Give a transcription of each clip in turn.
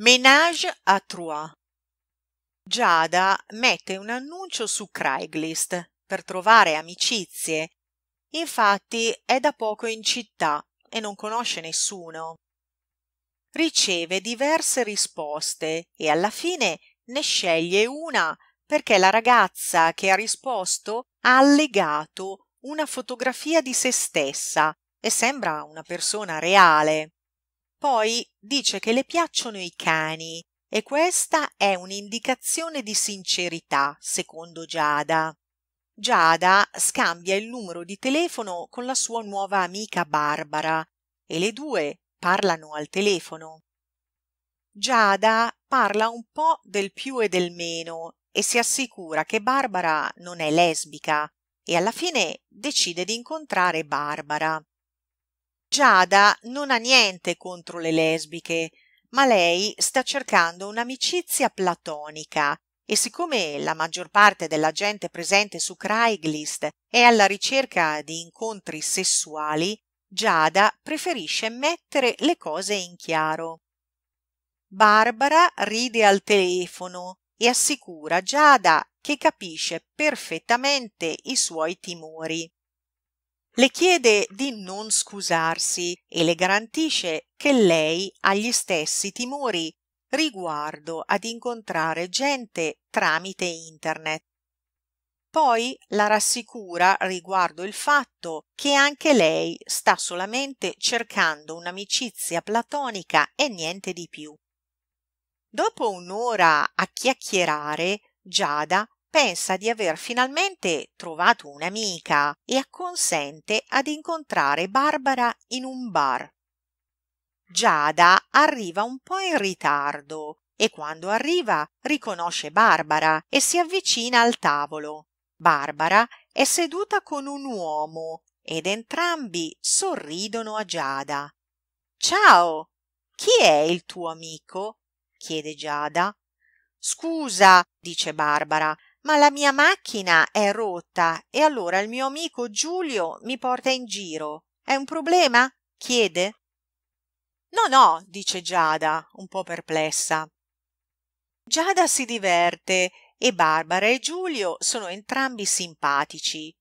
Ménage à Trois. Giada mette un annuncio su Craiglist per trovare amicizie. Infatti è da poco in città e non conosce nessuno. Riceve diverse risposte e alla fine ne sceglie una perché la ragazza che ha risposto ha allegato una fotografia di se stessa e sembra una persona reale. Poi dice che le piacciono i cani e questa è un'indicazione di sincerità, secondo Giada. Giada scambia il numero di telefono con la sua nuova amica Barbara e le due parlano al telefono. Giada parla un po' del più e del meno e si assicura che Barbara non è lesbica e alla fine decide di incontrare Barbara. Giada non ha niente contro le lesbiche, ma lei sta cercando un'amicizia platonica e siccome la maggior parte della gente presente su Craiglist è alla ricerca di incontri sessuali, Giada preferisce mettere le cose in chiaro. Barbara ride al telefono e assicura Giada che capisce perfettamente i suoi timori le chiede di non scusarsi e le garantisce che lei ha gli stessi timori riguardo ad incontrare gente tramite internet. Poi la rassicura riguardo il fatto che anche lei sta solamente cercando un'amicizia platonica e niente di più. Dopo un'ora a chiacchierare, Giada pensa di aver finalmente trovato un'amica e acconsente ad incontrare Barbara in un bar. Giada arriva un po' in ritardo e quando arriva riconosce Barbara e si avvicina al tavolo. Barbara è seduta con un uomo ed entrambi sorridono a Giada. Ciao! Chi è il tuo amico? chiede Giada. Scusa, dice Barbara, ma la mia macchina è rotta e allora il mio amico Giulio mi porta in giro. È un problema? chiede. No, no, dice Giada, un po' perplessa. Giada si diverte e Barbara e Giulio sono entrambi simpatici.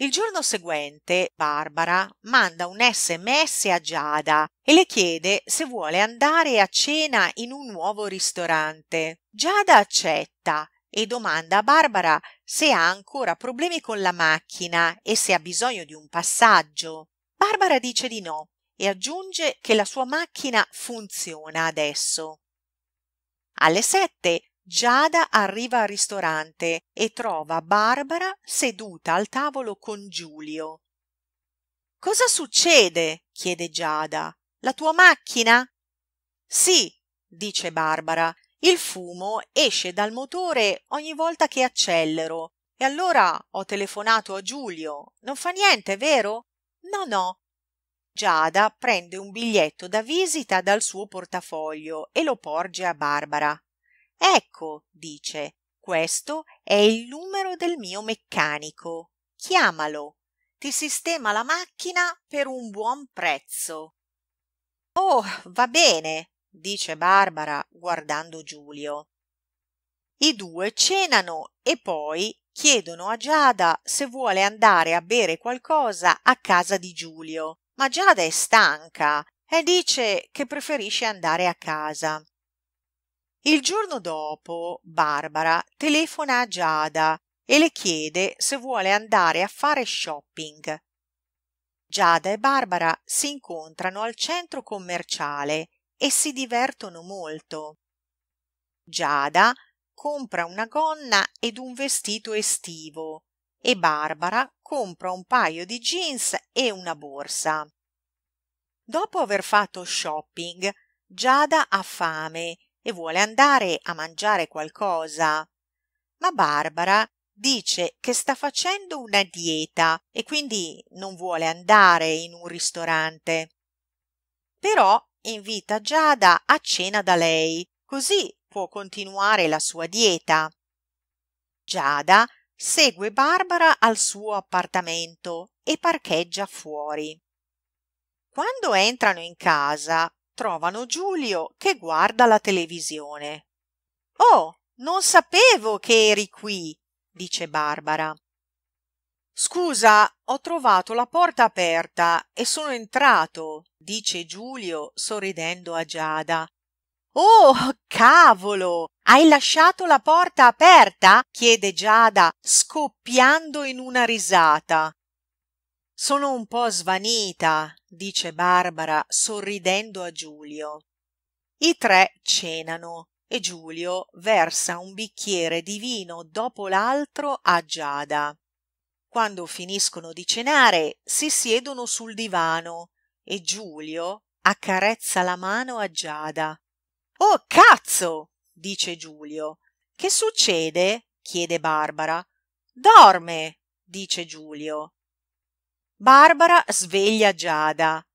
Il giorno seguente Barbara manda un sms a Giada e le chiede se vuole andare a cena in un nuovo ristorante. Giada accetta e domanda a Barbara se ha ancora problemi con la macchina e se ha bisogno di un passaggio. Barbara dice di no e aggiunge che la sua macchina funziona adesso. Alle sette Giada arriva al ristorante e trova Barbara seduta al tavolo con Giulio. Cosa succede? chiede Giada. La tua macchina? Sì, dice Barbara. Il fumo esce dal motore ogni volta che accelero. E allora ho telefonato a Giulio. Non fa niente, vero? No, no. Giada prende un biglietto da visita dal suo portafoglio e lo porge a Barbara. Ecco, dice, questo è il numero del mio meccanico. Chiamalo. Ti sistema la macchina per un buon prezzo. Oh, va bene, dice Barbara guardando Giulio. I due cenano e poi chiedono a Giada se vuole andare a bere qualcosa a casa di Giulio, ma Giada è stanca e dice che preferisce andare a casa. Il giorno dopo Barbara telefona a Giada e le chiede se vuole andare a fare shopping. Giada e Barbara si incontrano al centro commerciale e si divertono molto. Giada compra una gonna ed un vestito estivo e Barbara compra un paio di jeans e una borsa. Dopo aver fatto shopping, Giada ha fame e vuole andare a mangiare qualcosa. Ma Barbara dice che sta facendo una dieta e quindi non vuole andare in un ristorante. Però invita Giada a cena da lei, così può continuare la sua dieta. Giada segue Barbara al suo appartamento e parcheggia fuori. Quando entrano in casa, trovano Giulio che guarda la televisione. Oh, non sapevo che eri qui, dice Barbara. Scusa, ho trovato la porta aperta e sono entrato, dice Giulio sorridendo a Giada. Oh, cavolo! Hai lasciato la porta aperta? chiede Giada, scoppiando in una risata. Sono un po' svanita, dice Barbara, sorridendo a Giulio. I tre cenano e Giulio versa un bicchiere di vino dopo l'altro a Giada. Quando finiscono di cenare si siedono sul divano e Giulio accarezza la mano a Giada. Oh cazzo! dice Giulio. Che succede? chiede Barbara. Dorme, dice Giulio. Barbara sveglia Giada.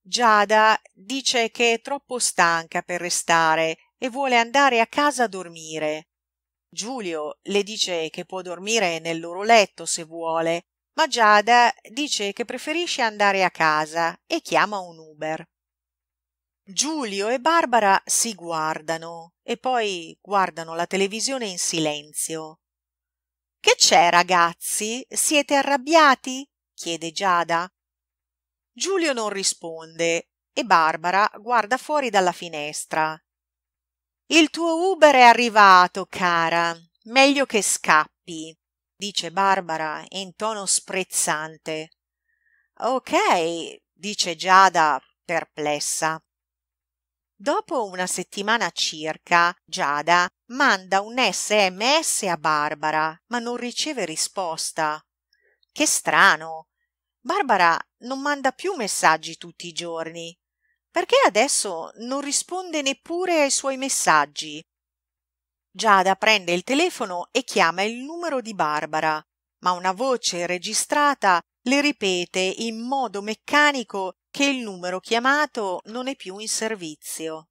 Giada dice che è troppo stanca per restare e vuole andare a casa a dormire. Giulio le dice che può dormire nel loro letto se vuole, ma Giada dice che preferisce andare a casa e chiama un Uber. Giulio e Barbara si guardano e poi guardano la televisione in silenzio. Che c'è, ragazzi? Siete arrabbiati? chiede Giada. Giulio non risponde e Barbara guarda fuori dalla finestra. Il tuo Uber è arrivato, cara. Meglio che scappi, dice Barbara in tono sprezzante. Ok, dice Giada perplessa. Dopo una settimana circa, Giada manda un sms a Barbara, ma non riceve risposta. Che strano. Barbara non manda più messaggi tutti i giorni, perché adesso non risponde neppure ai suoi messaggi? Giada prende il telefono e chiama il numero di Barbara, ma una voce registrata le ripete in modo meccanico che il numero chiamato non è più in servizio.